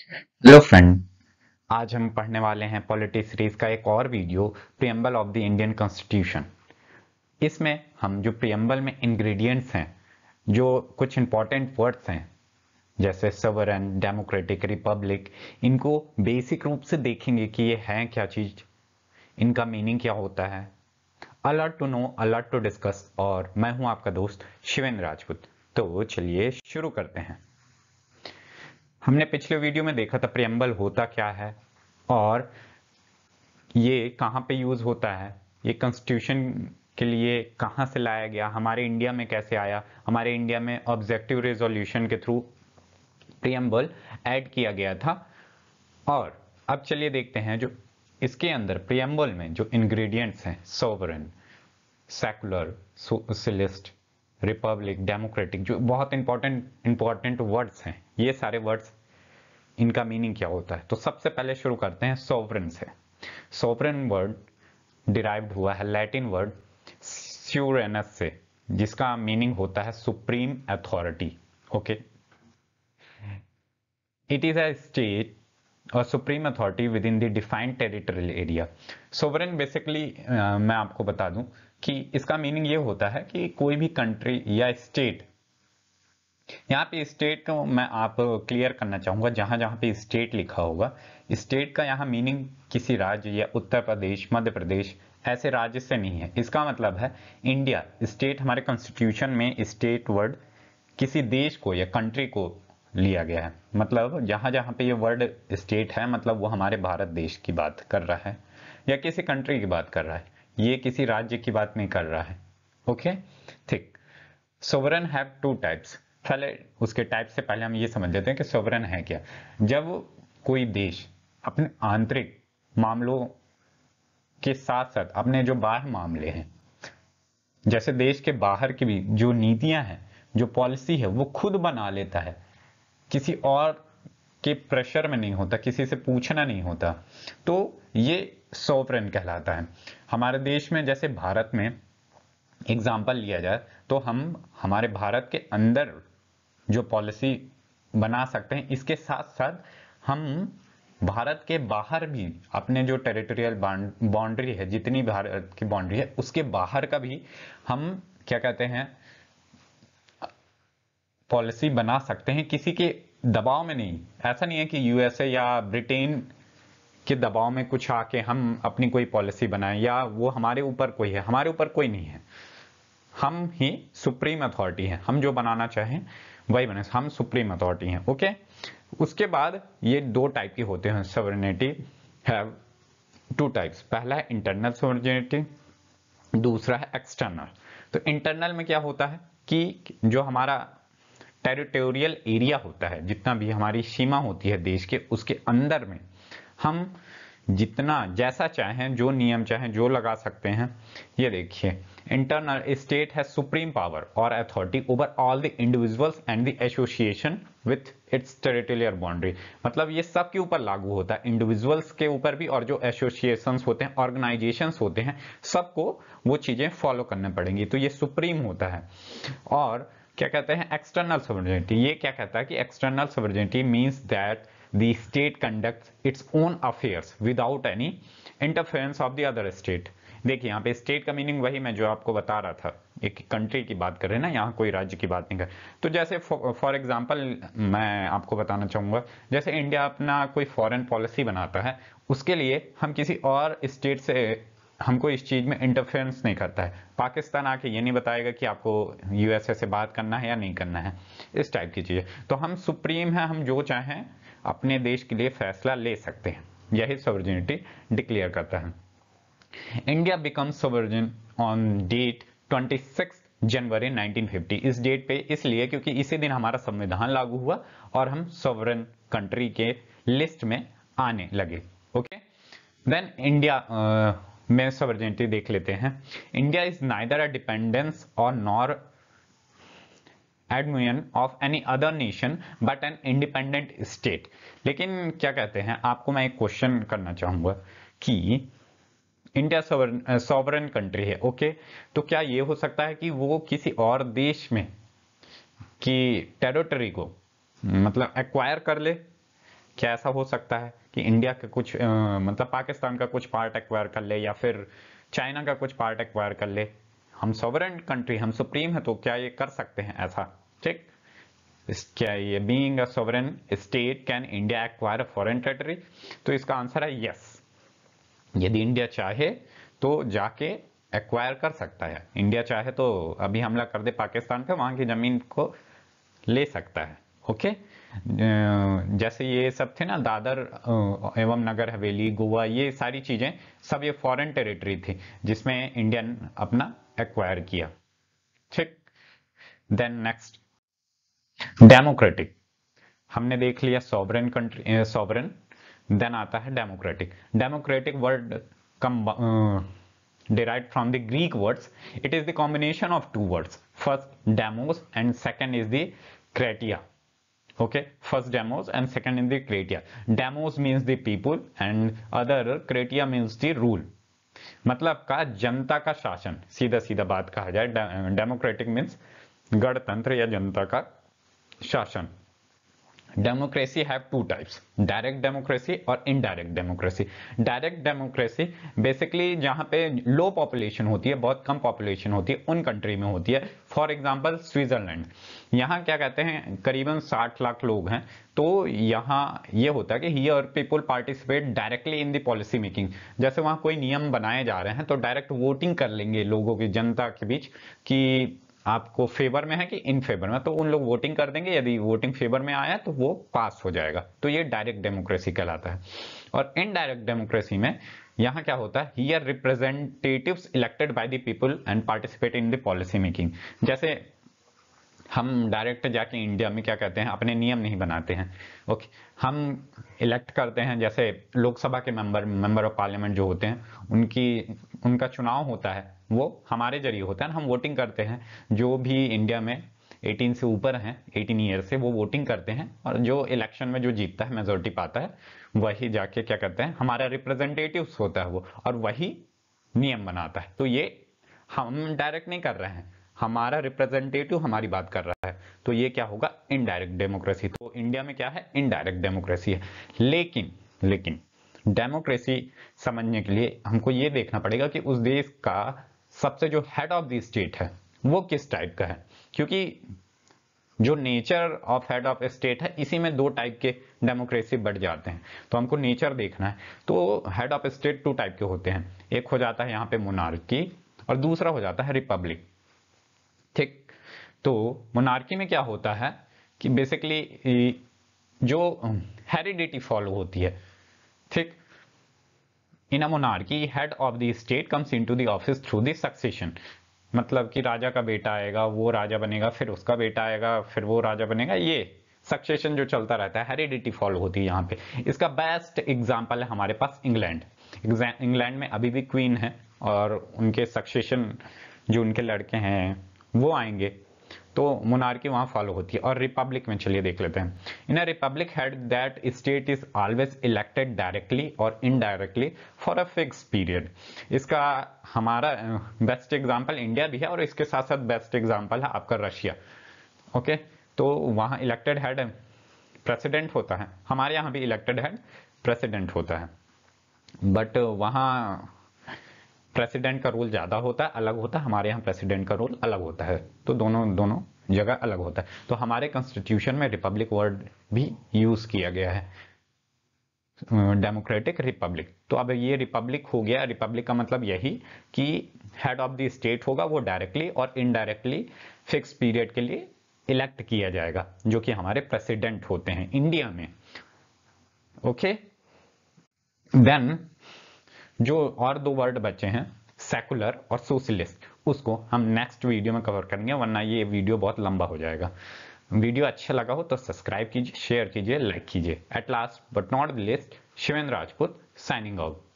hello friend आज हम पढ़ने वाले हैं पॉलिटी सीरीज का एक और video preamble of the Indian constitution इसमें हम जो प्रियम्बल में इंग्रेडिएंट्स हैं जो कुछ इंपॉर्टेंट वर्ड्स हैं जैसे सवरन डेमोक्रेटिक रिपब्लिक इनको बेसिक रूप से देखेंगे कि ये हैं क्या चीज इनका मीनिंग क्या होता है alert to know alert to discuss और मैं हूं आपका दोस्त शिवेंद्र राजपूत तो चलिए शुरू करते हैं हमने पिछले वीडियो में देखा था प्रियम्बल होता क्या है और ये कहाँ पे यूज होता है ये कॉन्स्टिट्यूशन के लिए कहाँ से लाया गया हमारे इंडिया में कैसे आया हमारे इंडिया में ऑब्जेक्टिव रेजोल्यूशन के थ्रू प्रियम्बल ऐड किया गया था और अब चलिए देखते हैं जो इसके अंदर प्रियम्बल में जो इंग्रेडिएंट्स हैं sovereign secular socialist republic democratic जो बहुत इंपॉर्टेंट इंपॉर्टेंट वर्ड्स हैं ये सारे वर्ड्स इनका मीनिंग क्या होता है तो सबसे पहले शुरू करते हैं सोवरन से सोवरन वर्ड डिराइव्ड हुआ है लैटिन वर्ड स्यूरेनस से जिसका मीनिंग होता है supreme authority okay it is a state और supreme authority within the defined territorial area sovereign basically मैं आपको बता दूं कि इसका मीनिंग ये होता है कि कोई भी कंट्री या स्टेट यहाँ पे स्टेट को मैं आप क्लियर करना चाहूंगा जहां जहां पे स्टेट लिखा होगा स्टेट का यहाँ मीनिंग किसी राज्य या उत्तर प्रदेश मध्य प्रदेश ऐसे राज्य से नहीं है इसका मतलब है इंडिया स्टेट हमारे कॉन्स्टिट्यूशन में स्टेट वर्ड किसी देश को या कंट्री को लिया गया है मतलब जहां जहां पे ये वर्ड स्टेट है मतलब वो हमारे भारत देश की बात कर रहा है या किसी कंट्री की बात कर रहा है ये किसी राज्य की बात नहीं कर रहा है ओके ठीक सोवरन हैव टू टाइप्स पहले उसके टाइप से पहले हम ये समझ लेते हैं कि सोवरन है क्या जब कोई देश अपने आंतरिक मामलों के साथ साथ अपने जो बाहर मामले हैं जैसे देश के बाहर की भी जो नीतियां हैं जो पॉलिसी है वो खुद बना लेता है किसी और के प्रेशर में नहीं होता किसी से पूछना नहीं होता तो ये सोवरन कहलाता है हमारे देश में जैसे भारत में एग्जाम्पल लिया जाए तो हम हमारे भारत के अंदर जो पॉलिसी बना सकते हैं इसके साथ साथ हम भारत के बाहर भी अपने जो टेरिटोरियल बाउंड्री है जितनी भारत की बाउंड्री है उसके बाहर का भी हम क्या कहते हैं पॉलिसी बना सकते हैं किसी के दबाव में नहीं ऐसा नहीं है कि यूएसए या ब्रिटेन के दबाव में कुछ आके हम अपनी कोई पॉलिसी बनाएं या वो हमारे ऊपर कोई है हमारे ऊपर कोई नहीं है हम ही सुप्रीम अथॉरिटी है हम जो बनाना चाहें वही बने हम सुप्रीम अथॉरिटी हैं ओके उसके बाद ये दो टाइप के होते हैं सवर्निटी हैव टू टाइप्स पहला है इंटरनल सॉवरेनिटी दूसरा है एक्सटर्नल तो इंटरनल में क्या होता है कि जो हमारा टेरिटोरियल एरिया होता है जितना भी हमारी सीमा होती है देश के उसके अंदर में हम जितना जैसा चाहें जो नियम चाहें जो लगा सकते हैं ये देखिए internal state has supreme power or authority over all the individuals and the association with its territorial boundary मतलब ये सब के ऊपर लागू होता है इंडिविजुअल्स के ऊपर भी और जो एसोसिएशंस होते हैं ऑर्गेनाइजेशंस होते हैं सबको वो चीजें फॉलो करने पड़ेंगी तो ये सुप्रीम होता है और क्या कहते हैं एक्सटर्नल सवर्जिनिटी ये क्या कहता है कि external sovereignty means that the state conducts its own affairs without any interference of the other state देखिए यहाँ पे स्टेट का मीनिंग वही मैं जो आपको बता रहा था एक कंट्री की बात कर रहे हैं ना यहाँ कोई राज्य की बात नहीं कर तो जैसे फॉर एग्जाम्पल मैं आपको बताना चाहूँगा जैसे इंडिया अपना कोई फॉरेन पॉलिसी बनाता है उसके लिए हम किसी और स्टेट से हमको इस चीज़ में इंटरफेरेंस नहीं करता है पाकिस्तान आके ये नहीं बताएगा कि आपको यूएसए से बात करना है या नहीं करना है इस टाइप की चीज़ें तो हम सुप्रीम हैं हम जो चाहें अपने देश के लिए फैसला ले सकते हैं यही सॉवर्जिनिटी डिक्लेयर करता है India become sovereign on date 26 जनवरी 1950 इस डेट पे इसलिए क्योंकि इसी दिन हमारा संविधान लागू हुआ और हम सोवरन कंट्री के लिस्ट में आने लगे ओके देन इंडिया में सोवर्जिनिटी देख लेते हैं India is neither a dependence और nor dominion of any other nation but an independent state लेकिन क्या कहते हैं आपको मैं एक क्वेश्चन करना चाहूंगा कि इंडिया सॉवरन सॉवरन कंट्री है ओके तो क्या ये हो सकता है कि वो किसी और देश में की टेरिटरी को मतलब एक्वायर कर ले क्या ऐसा हो सकता है कि इंडिया का कुछ आ, मतलब पाकिस्तान का कुछ पार्ट एक्वायर कर ले या फिर चाइना का कुछ पार्ट एक्वायर कर ले हम सॉवरन कंट्री हम सुप्रीम है तो क्या ये कर सकते हैं ऐसा ठीक क्या ये being a sovereign state can India acquire foreign territory तो इसका आंसर है यस यदि इंडिया चाहे तो जाके एक्वायर कर सकता है इंडिया चाहे तो अभी हमला कर दे पाकिस्तान पे वहां की जमीन को ले सकता है ओके जैसे ये सब थे ना दादर एवं नगर हवेली गोवा ये सारी चीजें सब ये फॉरेन टेरिटरी थी जिसमें इंडियन अपना एक्वायर किया ठीक देन नेक्स्ट डेमोक्रेटिक हमने देख लिया सॉवरन कंट्री सॉवरन देन आता है democratic democratic word derive from the Greek words it is the combination of two words first demos and second is the kratia okay first demos and second is the kratia demos means the people and other kratia means the rule मतलब का जनता का शासन सीधा सीधा बात कहा जाए डेमोक्रेटिक मीन्स गणतंत्र या जनता का शासन democracy have two types direct democracy और indirect democracy direct democracy basically जहां पे लो पॉपुलेशन होती है बहुत कम पॉपुलेशन होती है उन कंट्री में होती है फॉर एग्जाम्पल स्विट्जरलैंड यहाँ क्या कहते हैं करीबन 60 लाख लोग हैं तो यहाँ ये होता है कि here people participate directly in the policy making जैसे वहाँ कोई नियम बनाए जा रहे हैं तो डायरेक्ट वोटिंग कर लेंगे लोगों की जनता के बीच कि आपको फेवर में है कि इन फेवर में तो उन लोग वोटिंग कर देंगे यदि वोटिंग फेवर में आया तो वो पास हो जाएगा तो ये डायरेक्ट डेमोक्रेसी कहलाता है और इनडायरेक्ट डेमोक्रेसी में यहाँ क्या होता है here representative elected by the people and participate in the policy making जैसे हम डायरेक्ट जाके इंडिया में क्या कहते हैं अपने नियम नहीं बनाते हैं ओके हम इलेक्ट करते हैं जैसे लोकसभा के मेंबर मेंबर ऑफ पार्लियामेंट जो होते हैं उनकी उनका चुनाव होता है वो हमारे जरिए होता है हम वोटिंग करते हैं जो भी इंडिया में 18 से ऊपर हैं 18 ईयर से वो वोटिंग करते हैं और जो इलेक्शन में जो जीतता है मेजोरिटी पाता है वही जाके क्या करते हैं हमारा रिप्रेजेंटेटिव होता है वो और वही नियम बनाता है तो ये हम डायरेक्ट नहीं कर रहे हैं हमारा रिप्रेजेंटेटिव हमारी बात कर रहा है तो ये क्या होगा इनडायरेक्ट डेमोक्रेसी तो इंडिया में क्या है इनडायरेक्ट डेमोक्रेसी है लेकिन लेकिन डेमोक्रेसी समझने के लिए हमको ये देखना पड़ेगा कि उस देश का सबसे जो हेड ऑफ दी स्टेट है वो किस टाइप का है क्योंकि जो nature of head of state है इसी में दो टाइप के डेमोक्रेसी बढ़ जाते हैं तो हमको नेचर देखना है तो head of state two type के होते हैं एक हो जाता है यहाँ पे मोनार्की और दूसरा हो जाता है रिपब्लिक ठीक तो मोनार्की में क्या होता है कि बेसिकली जो हेरिडिटी फॉलो होती है ठीक in a monarchy head of the state comes into the office through the succession मतलब कि राजा का बेटा आएगा वो राजा बनेगा फिर उसका बेटा आएगा फिर वो राजा बनेगा ये सक्सेशन जो चलता रहता है हेरिडिटी फॉलो होती है यहाँ पे इसका बेस्ट एग्जाम्पल है हमारे पास इंग्लैंड इंग्लैंड में अभी भी क्वीन है और उनके सक्सेशन जो उनके लड़के हैं वो आएंगे तो मोनार्की वहां फॉलो होती है और रिपब्लिक में चलिए देख लेते हैं in a republic head that state is always elected directly और indirectly for a fix period इसका हमारा बेस्ट एग्जाम्पल इंडिया भी है और इसके साथ साथ बेस्ट एग्जाम्पल है आपका रशिया ओके तो वहाँ इलेक्टेड हेड प्रेसिडेंट होता है हमारे यहाँ भी इलेक्टेड हेड प्रेसिडेंट होता है बट वहाँ प्रेसिडेंट का रोल ज़्यादा होता है अलग होता है हमारे यहाँ प्रेसिडेंट का रोल अलग होता है तो दोनों दोनों जगह अलग होता है तो हमारे कॉन्स्टिट्यूशन में रिपब्लिक वर्ड भी यूज़ किया गया है डेमोक्रेटिक रिपब्लिक तो अब ये रिपब्लिक हो गया रिपब्लिक का मतलब यही कि हेड ऑफ द स्टेट होगा वो डायरेक्टली और इनडायरेक्टली फिक्स पीरियड के लिए इलेक्ट किया जाएगा जो कि हमारे प्रेसिडेंट होते हैं इंडिया में ओके देन जो और दो वर्ड बचे हैं सेकुलर और सोशलिस्ट उसको हम नेक्स्ट वीडियो में कवर करेंगे वरना ये वीडियो बहुत लंबा हो जाएगा वीडियो अच्छा लगा हो तो सब्सक्राइब कीजिए शेयर कीजिए लाइक कीजिए at last but not the list Shivendra Rajput signing out